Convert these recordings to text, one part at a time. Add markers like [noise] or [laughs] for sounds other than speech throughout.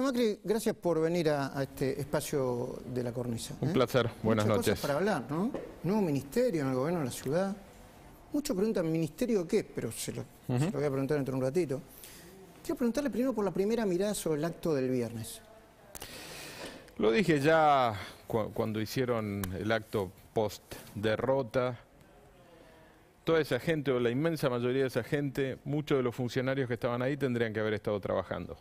Macri, gracias por venir a, este espacio de la cornisa. Un ¿eh? placer, buenas Muchas noches. Cosas para hablar, ¿no? Nuevo ministerio en el gobierno de la ciudad. Muchos preguntan, ¿ministerio qué? Pero se lo, voy a preguntar dentro de un ratito. Quiero preguntarle primero por la primera mirada sobre el acto del viernes. Lo dije ya cuando hicieron el acto post-derrota. Toda esa gente, o la inmensa mayoría de esa gente, muchos de los funcionarios que estaban ahí tendrían que haber estado trabajando.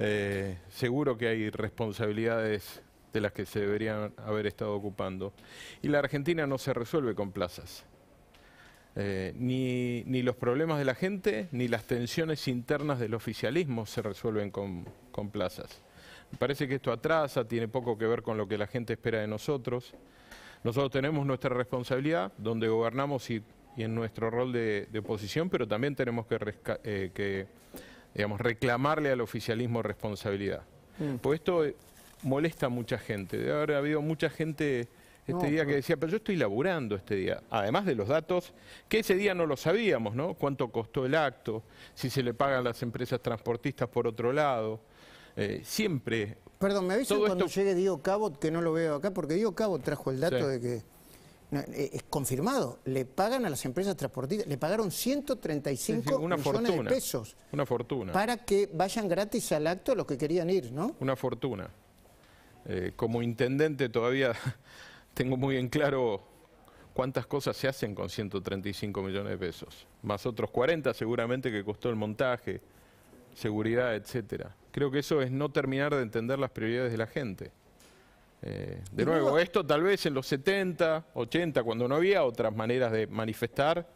Eh, seguro que hay responsabilidades de las que se deberían haber estado ocupando. Y la Argentina no se resuelve con plazas. Eh, ni, los problemas de la gente, ni las tensiones internas del oficialismo se resuelven con, plazas. Me parece que esto atrasa, tiene poco que ver con lo que la gente espera de nosotros. Nosotros tenemos nuestra responsabilidad, donde gobernamos y, en nuestro rol de, de, oposición, pero también tenemos que, eh, que digamos, reclamarle al oficialismo responsabilidad. Mm. Porque Pues esto eh, molesta a mucha gente. Debe haber habido mucha gente este día que decía, pero yo estoy laburando este día. Además de los datos, que ese día no lo sabíamos, ¿no? Cuánto costó el acto, si se le pagan las empresas transportistas por otro lado. Eh, siempre. Perdón, me avisan cuando llegue Diego Cabot, que no lo veo acá, porque Diego Cabot trajo el dato de que eh, es confirmado, le pagan a las empresas transportistas, le pagaron 135 millones de pesos. Una fortuna. Para que vayan gratis al acto los que querían ir, ¿no? Una fortuna. Eh, como intendente todavía [laughs] tengo muy bien claro cuántas cosas se hacen con 135 millones de pesos, más otros 40 seguramente que costó el montaje, seguridad, etcétera. Creo que eso es no terminar de entender las prioridades de la gente. Eh, de nuevo, esto tal vez en los 70, 80, cuando no había otras maneras de manifestar,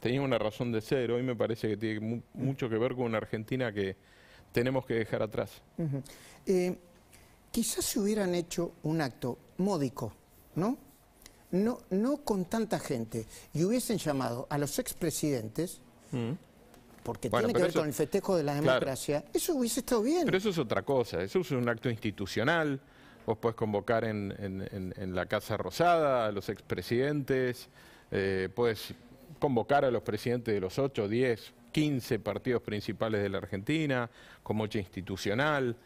tenía una razón de ser. Hoy me parece que tiene mucho que ver con una Argentina que tenemos que dejar atrás. Eh, quizás se hubieran hecho un acto módico, ¿no? No, no con tanta gente, y hubiesen llamado a los expresidentes mm. porque tiene que ver con el festejo de la democracia, eso hubiese estado bien. Pero eso es otra cosa, eso es un acto institucional, Vos podés convocar en, la Casa Rosada a los expresidentes, eh, puedes convocar a los presidentes de los 8, 10, 15 partidos principales de la Argentina, como institucional,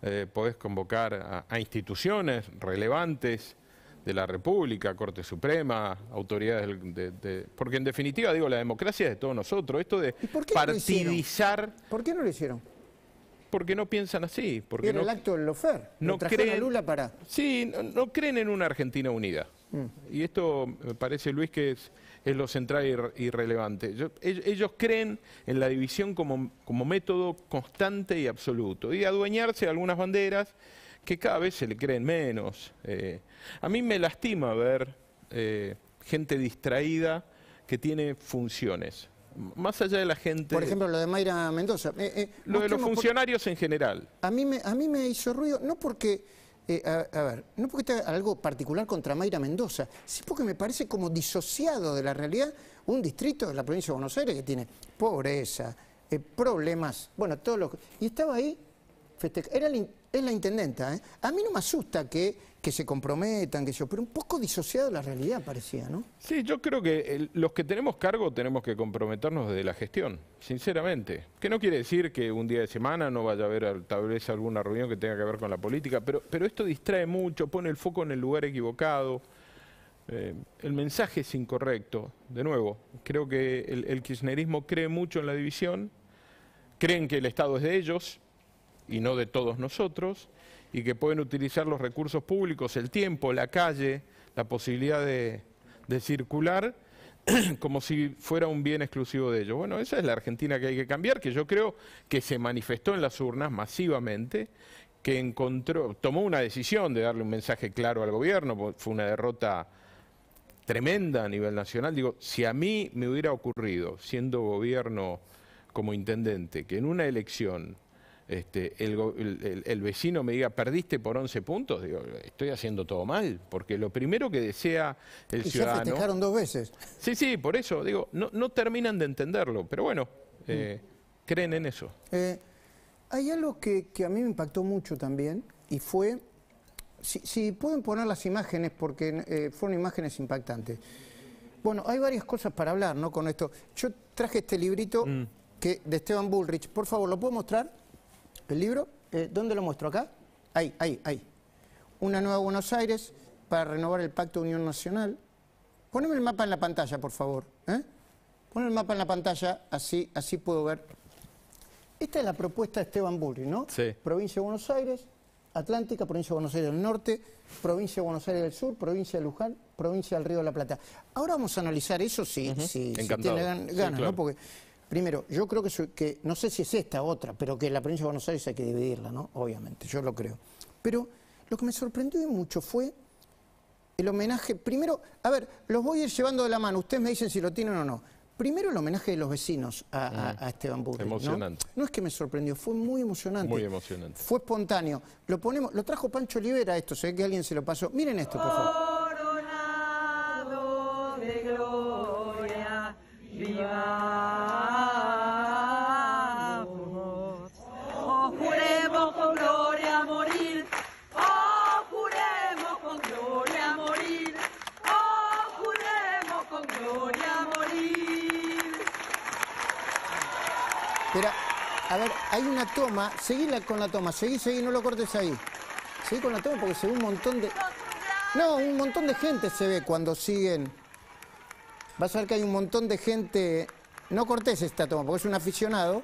eh, podés convocar a, instituciones relevantes de la República, Corte Suprema, autoridades de, Porque en definitiva, digo, la democracia es de todos nosotros. Esto de partidizar... ¿Por qué no lo hicieron? porque no piensan así. Porque no, el acto del Lofer. No creen, Sí, no, creen en una Argentina unida. Mm. Y esto me parece, Luis, que es, lo central y, relevante. ellos, creen en la división como, método constante y absoluto. Y adueñarse de algunas banderas que cada vez se le creen menos. Eh, a mí me lastima ver eh, gente distraída que tiene funciones más allá de la gente... Por ejemplo, lo de Mayra Mendoza. Eh, eh, lo de los funcionarios en general. A mí, me, a mí me hizo ruido, no porque... Eh, a, ver, no porque esté algo particular contra Mayra Mendoza, sino porque me parece como disociado de la realidad un distrito de la provincia de Buenos Aires que tiene pobreza, problemas, bueno, todo lo que... Y estaba ahí, era el es la intendenta. ¿eh? A mí no me asusta que, se comprometan, que yo, pero un poco disociado de la realidad parecía, ¿no? Sí, yo creo que los que tenemos cargo tenemos que comprometernos de la gestión, sinceramente. Que no quiere decir que un día de semana no vaya a haber tal vez alguna reunión que tenga que ver con la política, pero, pero esto distrae mucho, pone el foco en el lugar equivocado. Eh, el mensaje es incorrecto, de nuevo. Creo que el, el kirchnerismo cree mucho en la división, creen que el Estado es de ellos, y no de todos nosotros, y que pueden utilizar los recursos públicos, el tiempo, la calle, la posibilidad de, circular, [clears throat] como si fuera un bien exclusivo de ellos. Bueno, esa es la Argentina que hay que cambiar, que yo creo que se manifestó en las urnas masivamente, que encontró, tomó una decisión de darle un mensaje claro al gobierno, pues, fue una derrota tremenda a nivel nacional. Digo, si a mí me hubiera ocurrido, siendo gobierno como intendente, que en una elección este, el, vecino me diga, perdiste por 11 puntos, digo, estoy haciendo todo mal, porque lo primero que desea el y ciudadano... Ya dos veces. Sí, sí, por eso, digo, no, terminan de entenderlo, pero bueno, eh, mm. creen en eso. Eh, hay algo que, a mí me impactó mucho también, y fue, si, pueden poner las imágenes, porque eh, fueron imágenes impactantes. Bueno, hay varias cosas para hablar, ¿no? Con esto. Yo traje este librito mm. que, de Esteban Bullrich. Por favor, ¿lo puedo mostrar? el libro, eh, ¿dónde lo muestro? ¿Acá? Ahí, ahí, ahí. Una nueva Buenos Aires para renovar el Pacto de Unión Nacional. Poneme el mapa en la pantalla, por favor. ¿eh? el mapa en la pantalla, así, así puedo ver. Esta es la propuesta de Esteban Burri, ¿no? Sí. Provincia de Buenos Aires, Atlántica, provincia de Buenos Aires del Norte, provincia de Buenos Aires del Sur, provincia de Luján, provincia del Río de la Plata. Ahora vamos a analizar eso si, tiene ganas, ¿no? Porque Primero, yo creo que, no sé si es esta o otra, pero que la provincia de Buenos Aires hay que dividirla, ¿no? Obviamente, yo lo creo. Pero lo que me sorprendió mucho fue el homenaje. Primero, a ver, los voy a ir llevando de la mano. Ustedes me dicen si lo tienen o no. Primero el homenaje de los vecinos a, mm. Esteban Burri. Emocionante. ¿no? es que me sorprendió, fue muy emocionante. Muy emocionante. Fue espontáneo. Lo ponemos, lo trajo Pancho Olivera esto, sé que alguien se lo pasó. Miren esto, por favor. hay una toma, seguí con la toma, seguí, seguí, no lo cortes ahí. Seguí con la toma porque se ve un montón de... No, un montón de gente se ve cuando siguen. Vas a ver que hay un montón de gente... No cortes esta toma porque es un aficionado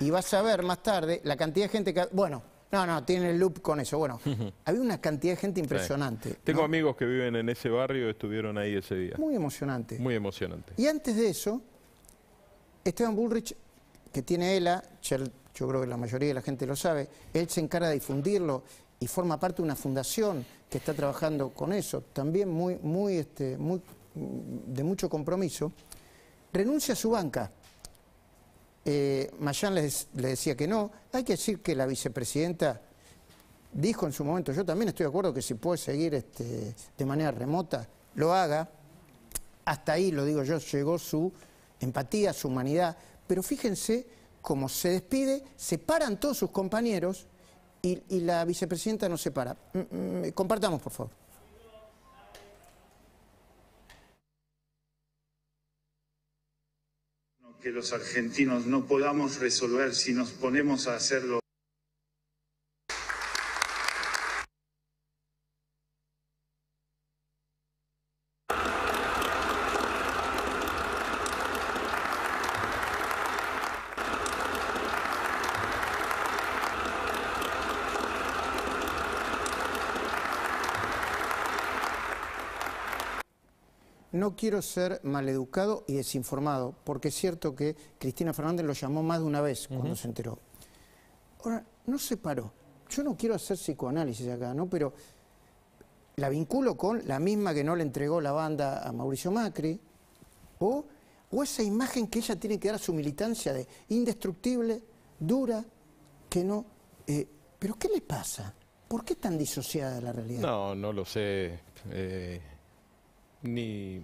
y vas a ver más tarde la cantidad de gente que... Bueno, no, no, tiene el loop con eso. Bueno, [laughs] había una cantidad de gente impresionante. Tengo amigos que viven en ese barrio, y estuvieron ahí ese día. Muy emocionante. Muy emocionante. Y antes de eso, Esteban Bullrich, que tiene ELA, Chel yo creo que la mayoría de la gente lo sabe, él se encarga de difundirlo y forma parte de una fundación que está trabajando con eso, también muy, muy, este, de mucho compromiso, renuncia a su banca. Eh, Mayán le decía que no, hay que decir que la vicepresidenta dijo en su momento, yo también estoy de acuerdo que si puede seguir este, de manera remota, lo haga. Hasta ahí, lo digo yo, llegó su empatía, su humanidad. Pero fíjense como se despide, se paran todos sus compañeros y, la vicepresidenta no se para. Mm, mm, compartamos, por favor. Que los argentinos no podamos resolver si nos ponemos a hacerlo. No quiero ser maleducado y desinformado, porque es cierto que Cristina Fernández lo llamó más de una vez cuando se enteró. Ahora, no se paró. Yo no quiero hacer psicoanálisis acá, ¿no? Pero la vinculo con la misma que no le entregó la banda a Mauricio Macri, o, o esa imagen que ella tiene que dar a su militancia de indestructible, dura, que no... Eh, ¿Pero qué le pasa? ¿Por qué tan disociada de la realidad? No, no lo sé. Eh, ni,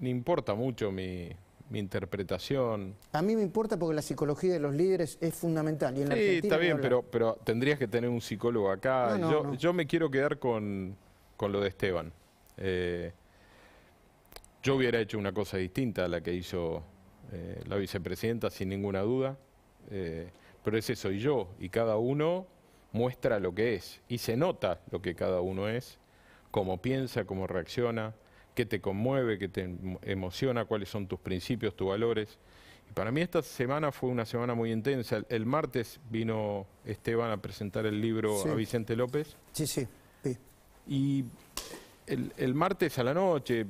importa mucho mi, interpretación. A mí me importa porque la psicología de los líderes es fundamental. sí, está bien, pero, pero tendrías que tener un psicólogo acá. yo, me quiero quedar con, lo de Esteban. Eh, yo hubiera hecho una cosa distinta a la que hizo eh, la vicepresidenta, sin ninguna duda. Eh, pero ese soy yo y cada uno muestra lo que es y se nota lo que cada uno es, cómo piensa, cómo reacciona qué te conmueve, qué te em, emociona, cuáles son tus principios, tus valores. Y para mí esta semana fue una semana muy intensa. El, martes vino Esteban a presentar el libro a Vicente López. Sí, sí. Y el, martes a la noche,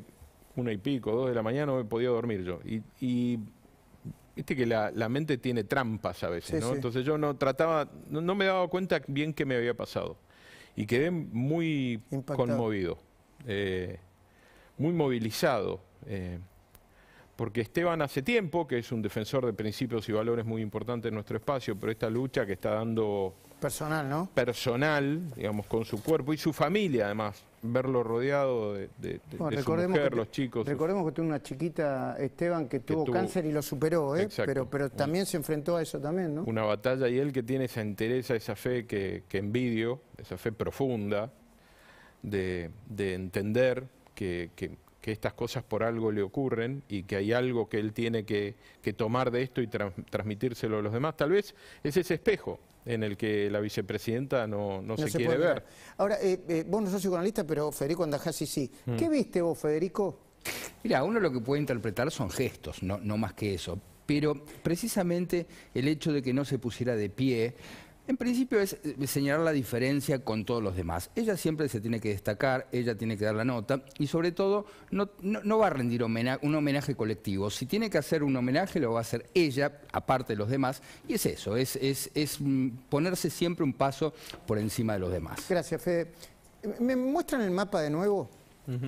una y pico, dos de la mañana, no he podido dormir yo. Y, viste que la, mente tiene trampas a veces, ¿no? Entonces yo no trataba, no, me daba cuenta bien qué me había pasado. Y quedé muy conmovido. Eh, muy movilizado, eh, porque Esteban hace tiempo, que es un defensor de principios y valores muy importante en nuestro espacio, pero esta lucha que está dando... Personal, ¿no? Personal, digamos, con su cuerpo y su familia además, verlo rodeado de, de, su mujer, los chicos. Recordemos que tuvo una chiquita, Esteban, que tuvo, cáncer y lo superó, ¿eh? pero, pero también se enfrentó a eso también, ¿no? Una batalla y él que tiene esa entereza, esa fe que, envidio, esa fe profunda de, de entender que, estas cosas por algo le ocurren y que hay algo que él tiene que, tomar de esto y transmitírselo a los demás. Tal vez es ese espejo en el que la vicepresidenta no, se, quiere ver. Ahora, eh, eh, vos no sos psicoanalista, pero Federico Andajasi sí. Mm. ¿Qué viste vos, Federico? Mira, uno lo que puede interpretar son gestos, no más que eso. Pero precisamente el hecho de que no se pusiera de pie, en principio es eh, señalar la diferencia con todos los demás. Ella siempre se tiene que destacar, ella tiene que dar la nota y sobre todo no, va a rendir un homenaje colectivo. Si tiene que hacer un homenaje lo va a hacer ella, aparte de los demás, y es eso, es, mm, ponerse siempre un paso por encima de los demás. Gracias, Fede. Eh, ¿Me muestran el mapa de nuevo?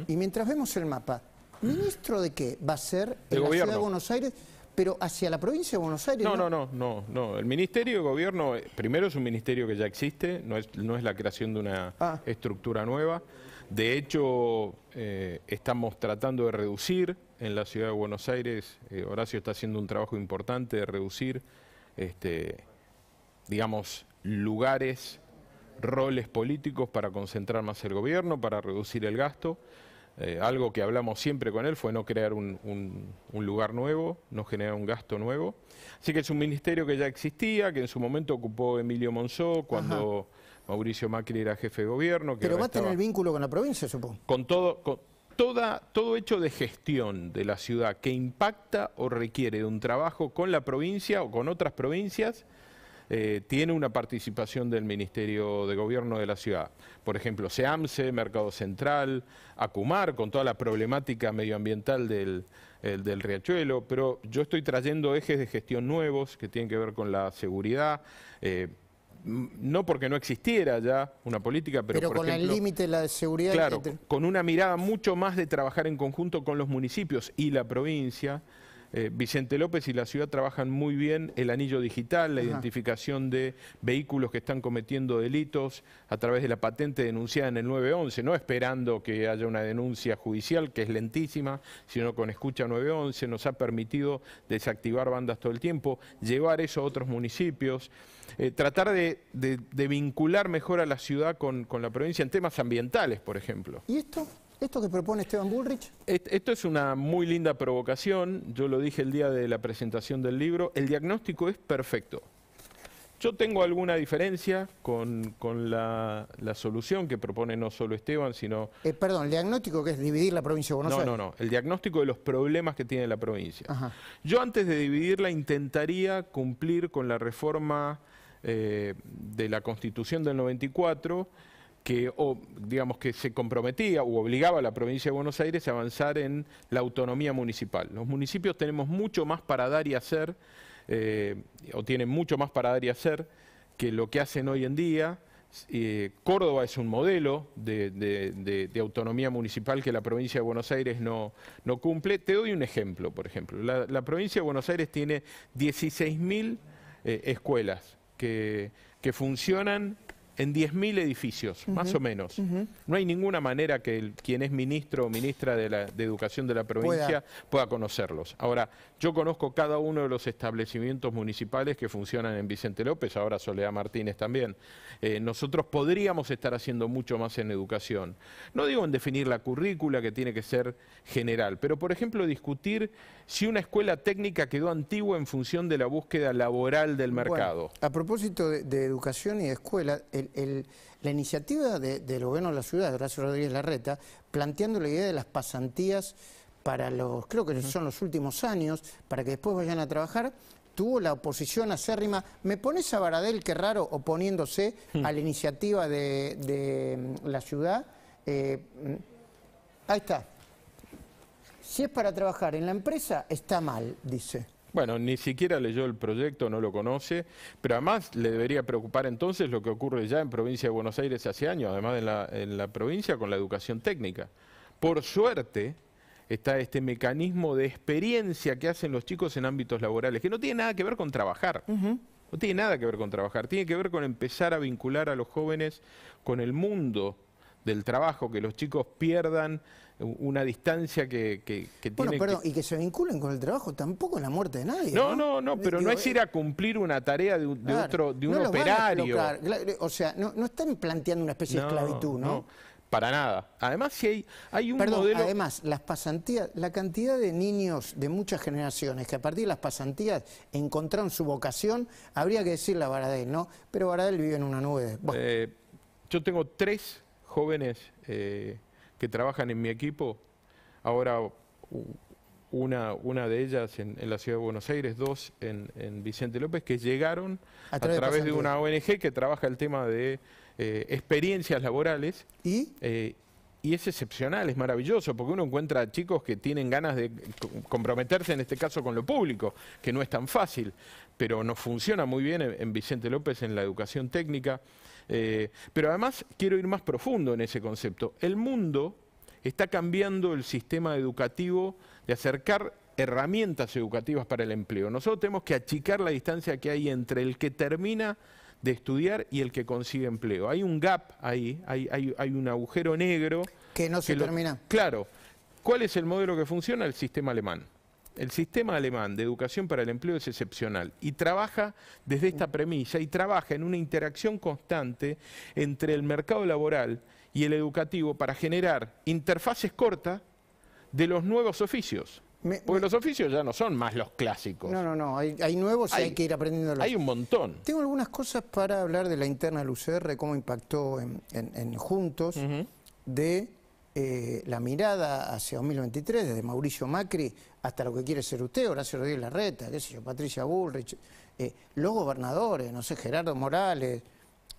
Y mientras vemos el mapa, ¿ministro de qué va a ser el gobierno. de Buenos Aires? pero hacia la provincia de Buenos Aires. No, no, no, no, no. El Ministerio de Gobierno, eh, primero es un ministerio que ya existe, no es, la creación de una ah. estructura nueva. De hecho, eh, estamos tratando de reducir en la ciudad de Buenos Aires, eh, Horacio está haciendo un trabajo importante de reducir, este, digamos, lugares, roles políticos para concentrar más el gobierno, para reducir el gasto. Eh, algo que hablamos siempre con él fue no crear un, lugar nuevo, no generar un gasto nuevo. Así que es un ministerio que ya existía, que en su momento ocupó Emilio Monzó cuando Mauricio Macri era jefe de gobierno. Que Pero va a tener vínculo con la provincia, supongo. Con todo, todo hecho de gestión de la ciudad que impacta o requiere de un trabajo con la provincia o con otras provincias eh, tiene una participación del Ministerio de Gobierno de la ciudad. Por ejemplo, SEAMSE, Mercado Central, ACUMAR, con toda la problemática medioambiental del, eh, riachuelo, pero yo estoy trayendo ejes de gestión nuevos que tienen que ver con la seguridad. Eh, no porque no existiera ya una política, pero, con el límite de la seguridad. Claro, con una mirada mucho más de trabajar en conjunto con los municipios y la provincia, eh, Vicente López y la ciudad trabajan muy bien el anillo digital, la identificación de vehículos que están cometiendo delitos a través de la patente denunciada en el 911, no esperando que haya una denuncia judicial que es lentísima, sino con escucha 911, nos ha permitido desactivar bandas todo el tiempo, llevar eso a otros municipios, eh, tratar de, vincular mejor a la ciudad con, con la provincia en temas ambientales, por ejemplo. ¿Y esto? ¿Esto que propone Esteban Bullrich? Esto es una muy linda provocación, yo lo dije el día de la presentación del libro, el diagnóstico es perfecto. Yo tengo alguna diferencia con, la, solución que propone no solo Esteban, sino... Eh, perdón, el diagnóstico que es dividir la provincia de Buenos no, No, no, el diagnóstico de los problemas que tiene la provincia. Yo antes de dividirla intentaría cumplir con la reforma eh, de la Constitución del 94 que o, digamos que se comprometía o obligaba a la provincia de Buenos Aires a avanzar en la autonomía municipal. Los municipios tenemos mucho más para dar y hacer, eh, o tienen mucho más para dar y hacer que lo que hacen hoy en día. Eh, Córdoba es un modelo de, autonomía municipal que la provincia de Buenos Aires no, cumple. Te doy un ejemplo, por ejemplo. La, provincia de Buenos Aires tiene 16.000 mil eh, escuelas que funcionan en 10.000 edificios, más o menos. No hay ninguna manera que quien es ministro o ministra de, la, Educación de la provincia pueda. conocerlos. Ahora, yo conozco cada uno de los establecimientos municipales que funcionan en Vicente López, ahora Soledad Martínez también. Eh, nosotros podríamos estar haciendo mucho más en educación. No digo en definir la currícula, que tiene que ser general, pero por ejemplo discutir si una escuela técnica quedó antigua en función de la búsqueda laboral del mercado. a propósito de, educación y escuela, el, la iniciativa de, del gobierno de la ciudad, de Horacio Rodríguez Larreta, planteando la idea de las pasantías para los, creo que son los últimos años, para que después vayan a trabajar, tuvo la oposición acérrima. ¿Me pones a Baradel, qué raro, oponiéndose hmm. a la iniciativa de, la ciudad? Eh, ahí está. Si es para trabajar en la empresa, está mal, dice. Bueno, ni siquiera leyó el proyecto, no lo conoce, pero además le debería preocupar entonces lo que ocurre ya en provincia de Buenos Aires hace años, además en la, provincia con la educación técnica. Por suerte está este mecanismo de experiencia que hacen los chicos en ámbitos laborales, que no tiene nada que ver con trabajar. No tiene nada que ver con trabajar, tiene que ver con empezar a vincular a los jóvenes con el mundo del trabajo, que los chicos pierdan una distancia que, que, que bueno, perdón, y que se vinculen con el trabajo, tampoco en la muerte de nadie. No, no, no, no pero no es eh, ir a cumplir una tarea de, otro, de un operario. Eh, o sea, no, no, están planteando una especie de esclavitud, ¿no? para nada. Además, si hay, hay un Perdón, modelo... además, las pasantías, la cantidad de niños de muchas generaciones que a partir de las pasantías encontraron su vocación, habría que decirle a Baradell ¿no? Pero Baradell vive en una nube. Eh, yo tengo tres jóvenes que trabajan en mi equipo, ahora una, una de ellas en, la ciudad de Buenos Aires, dos en, Vicente López, que llegaron a través, de, una ONG que trabaja el tema de eh, experiencias laborales. Eh, ¿Y? es excepcional, es maravilloso, porque uno encuentra chicos que tienen ganas de comprometerse, en este caso con lo público, que no es tan fácil, pero nos funciona muy bien en Vicente López en la educación técnica. Eh, pero además quiero ir más profundo en ese concepto. El mundo está cambiando el sistema educativo de acercar herramientas educativas para el empleo. Nosotros tenemos que achicar la distancia que hay entre el que termina de estudiar y el que consigue empleo. Hay un gap ahí, hay, un agujero negro. Que no se termina. claro. ¿Cuál es el modelo que funciona? El sistema alemán. El sistema alemán de educación para el empleo es excepcional y trabaja desde esta premisa y trabaja en una interacción constante entre el mercado laboral y el educativo para generar interfaces cortas de los nuevos oficios. Porque los oficios ya no son más los clásicos. No, no, no, hay, nuevos hay, y hay que ir aprendiéndolos. Hay un montón. Tengo algunas cosas para hablar de la interna del UCR, cómo impactó en, Juntos, de eh, la mirada hacia 2023, desde Mauricio Macri hasta lo que quiere ser usted, Horacio Rodríguez Larreta, qué sé yo, Patricia Bullrich, eh, los gobernadores, no sé, Gerardo Morales,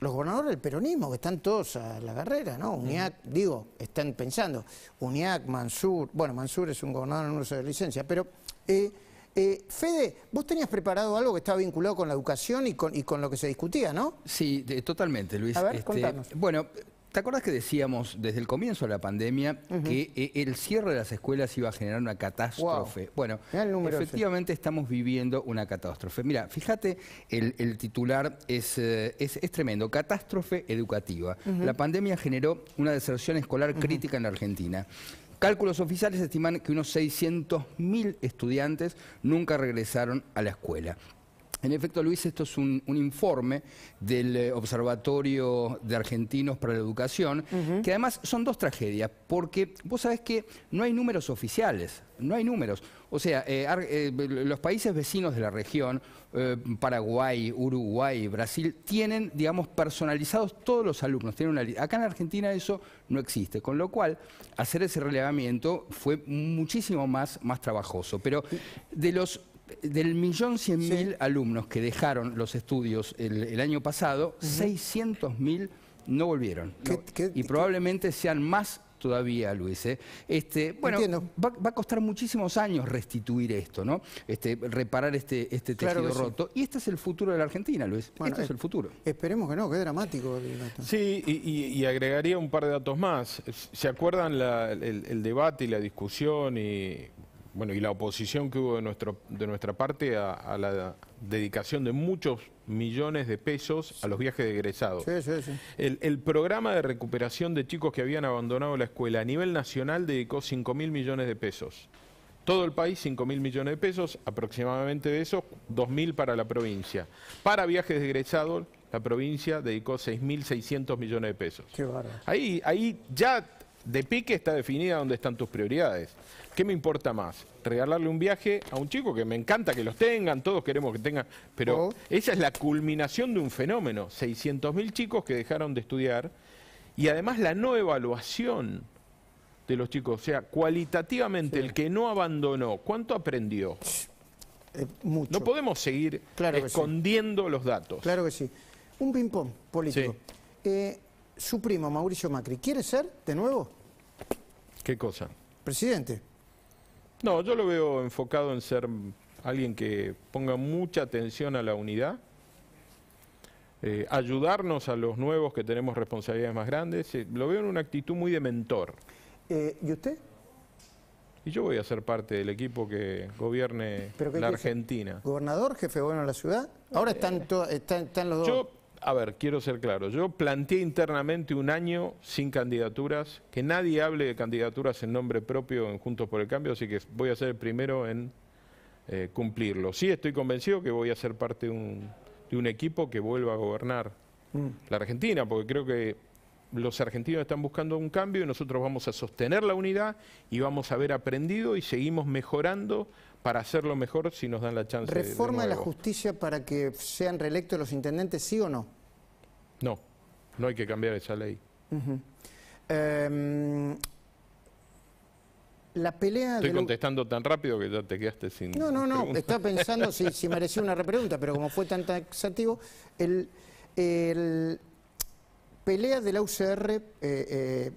los gobernadores del peronismo, que están todos a la carrera, ¿no? Uniac, digo, están pensando, Uniac, Mansur, bueno, Mansur es un gobernador en uso de licencia, pero... Eh, Fede, vos tenías preparado algo que estaba vinculado con la educación y con, y con lo que se discutía, ¿no? Sí, totalmente, Luis. A ver, este, contanos. Bueno, ¿Te acuerdas que decíamos desde el comienzo de la pandemia que eh, el cierre de las escuelas iba a generar una catástrofe? Bueno, efectivamente estamos viviendo una catástrofe. Mira, fíjate, el, titular eh, es, tremendo, catástrofe educativa. La pandemia generó una deserción escolar crítica en la Argentina. Cálculos oficiales estiman que unos 600.000 estudiantes nunca regresaron a la escuela. En efecto, Luis, esto es un, informe del eh, Observatorio de Argentinos para la Educación, que además son dos tragedias, porque vos sabés que no hay números oficiales, no hay números. O sea, eh, eh, los países vecinos de la región, Paraguay, Uruguay, Brasil, tienen, digamos, personalizados todos los alumnos. Tienen una, acá en Argentina eso no existe, con lo cual hacer ese relevamiento fue muchísimo más, más trabajoso. Pero de los del millón cien mil alumnos que dejaron los estudios el, año pasado, seiscientos mil no volvieron. y probablemente sean más todavía, Luis. ¿eh? Este, bueno, va, a costar muchísimos años restituir esto, ¿no? Este, reparar este, este tejido roto. Y este es el futuro de la Argentina, Luis. Este bueno, es el eh, futuro. Esperemos que no, que es dramático. Sí, y, agregaría un par de datos más. ¿Se acuerdan el, el, debate y la discusión y bueno, y la oposición que hubo de, nuestro, de nuestra parte a, la dedicación de muchos millones de pesos a los viajes de egresados. Sí, sí, sí. El, programa de recuperación de chicos que habían abandonado la escuela a nivel nacional dedicó 5 mil millones de pesos. Todo el país, 5 mil millones de pesos, aproximadamente de esos, 2 mil para la provincia. Para viajes de egresados, la provincia dedicó 6.600 millones de pesos. Qué barato. Ahí, ahí ya de pique está definida dónde están tus prioridades. ¿Qué me importa más? Regalarle un viaje a un chico que me encanta que los tengan, todos queremos que tengan, pero oh. esa es la culminación de un fenómeno. 600.000 chicos que dejaron de estudiar y además la no evaluación de los chicos. O sea, cualitativamente el que no abandonó, ¿cuánto aprendió? Eh, mucho. No podemos seguir escondiendo los datos. Claro que sí. Un ping-pong político. Eh, su primo Mauricio Macri quiere ser de nuevo? ¿Qué cosa? Presidente. No, yo lo veo enfocado en ser alguien que ponga mucha atención a la unidad, eh, ayudarnos a los nuevos que tenemos responsabilidades más grandes. Eh, lo veo en una actitud muy de mentor. Eh, ¿Y usted? Y yo voy a ser parte del equipo que gobierne la Argentina. ¿Gobernador, jefe bueno de la ciudad? Ahora están, los dos a ver, quiero ser claro. Yo planteé internamente un año sin candidaturas, que nadie hable de candidaturas en nombre propio en Juntos por el Cambio, así que voy a ser el primero en eh, cumplirlo. Sí estoy convencido que voy a ser parte de un, equipo que vuelva a gobernar mm. la Argentina, porque creo que los argentinos están buscando un cambio y nosotros vamos a sostener la unidad y vamos a haber aprendido y seguimos mejorando para hacerlo mejor si nos dan la chance. ¿Reforma de, la justicia para que sean reelectos los intendentes, sí o no? No, no hay que cambiar esa ley. Em, la pelea Estoy contestando tan rápido que ya te quedaste sin. No, no, no. Estaba pensando si, merecía una repregunta, pero como fue tan taxativo, el pelea de la UCR eh, eh,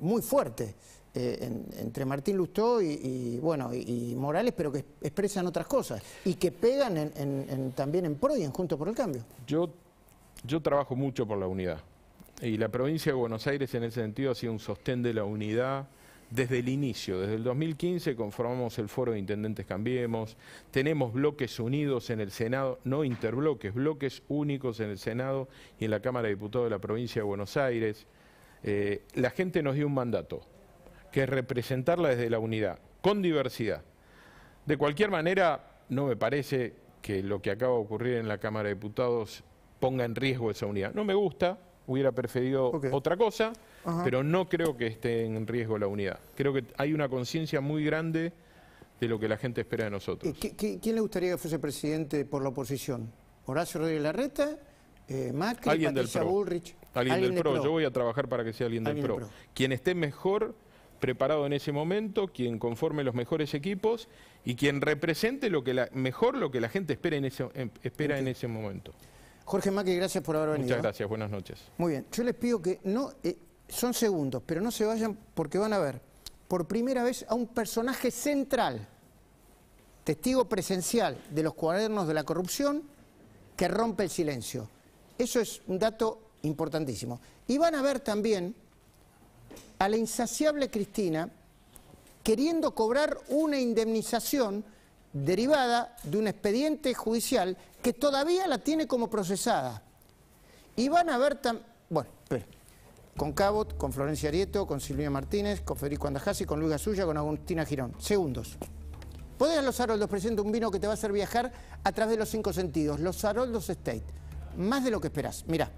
muy fuerte. Eh, entre Martín Lustó y, bueno y, Morales, pero que expresan otras cosas y que pegan en, también en pro y en Junto por el Cambio. Yo, yo trabajo mucho por la unidad y la provincia de Buenos Aires en ese sentido ha sido un sostén de la unidad desde el inicio, desde el 2015 conformamos el foro de intendentes Cambiemos, tenemos bloques unidos en el Senado, no interbloques, bloques únicos en el Senado y en la Cámara de Diputados de la provincia de Buenos Aires. Eh, la gente nos dio un mandato, que es representarla desde la unidad, con diversidad. De cualquier manera, no me parece que lo que acaba de ocurrir en la Cámara de Diputados ponga en riesgo esa unidad. No me gusta, hubiera preferido otra cosa, pero no creo que esté en riesgo la unidad. Creo que hay una conciencia muy grande de lo que la gente espera de nosotros. quién le gustaría que fuese presidente por la oposición? ¿Horacio Rodríguez Larreta? Eh, Macri, alguien del PRO. Alguien, del, PRO. Yo voy a trabajar para que sea alguien, del, PRO. Quien esté mejor preparado en ese momento, quien conforme los mejores equipos y quien represente lo que la, mejor lo que la gente espera en ese, espera en ese momento. Jorge Macri, gracias por haber venido. Muchas gracias, buenas noches. Muy bien, yo les pido que no, eh, son segundos, pero no se vayan porque van a ver por primera vez a un personaje central, testigo presencial de los cuadernos de la corrupción, que rompe el silencio. Eso es un dato importantísimo. Y van a ver también a la insaciable Cristina queriendo cobrar una indemnización derivada de un expediente judicial que todavía la tiene como procesada. Y van a ver también, bueno, con Cabot, con Florencia Arieto, con Silvia Martínez, con Federico Andajasi, con Luis Gasulla, con Agustina Girón. Segundos. Podés los Haroldos presentar un vino que te va a hacer viajar a través de los cinco sentidos. Los Haroldos State. Más de lo que esperás. Mirá.